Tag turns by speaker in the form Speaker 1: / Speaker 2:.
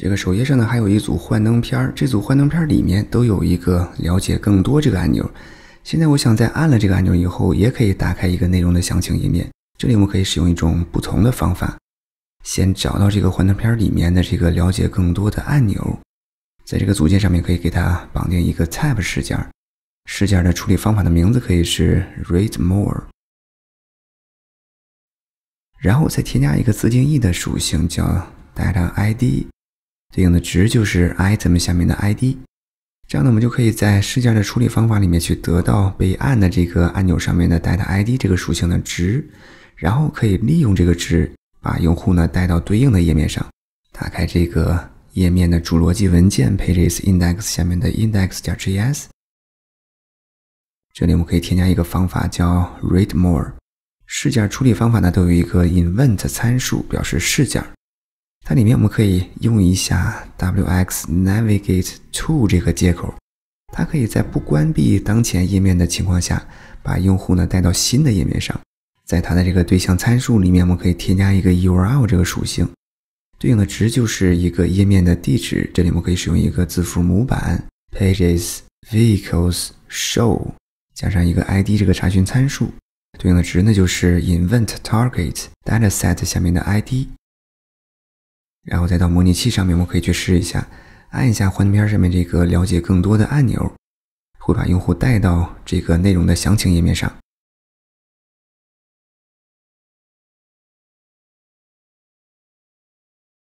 Speaker 1: 这个首页上呢，还有一组幻灯片儿。这组幻灯片里面都有一个“了解更多”这个按钮。现在我想在按了这个按钮以后，也可以打开一个内容的详情页面。这里我们可以使用一种不同的方法，先找到这个幻灯片里面的这个“了解更多”的按钮，在这个组件上面可以给它绑定一个 tap 事件，事件的处理方法的名字可以是 read more，然后再添加一个自定义的属性叫 data id。对应的值就是 item 下面的 id，这样呢，我们就可以在事件的处理方法里面去得到被按的这个按钮上面的 data id 这个属性的值，然后可以利用这个值把用户呢带到对应的页面上。打开这个页面的主逻辑文件 pages/index 下面的 index.js，这里我们可以添加一个方法叫 readMore。事件处理方法呢都有一个 i n v e n t 参数表示事件。在里面我们可以用一下 wx navigate to 这个接口，它可以在不关闭当前页面的情况下，把用户呢带到新的页面上。在它的这个对象参数里面，我们可以添加一个 URL 这个属性，对应的值就是一个页面的地址。这里我们可以使用一个字符模板 pages vehicles show 加上一个 ID 这个查询参数，对应的值呢就是 invent target dataset 下面的 ID。然后再到模拟器上面，我们可以去试一下，按一下幻灯片上面这个“了解更多的”按钮，会把用户带到这个内容的详情页面上。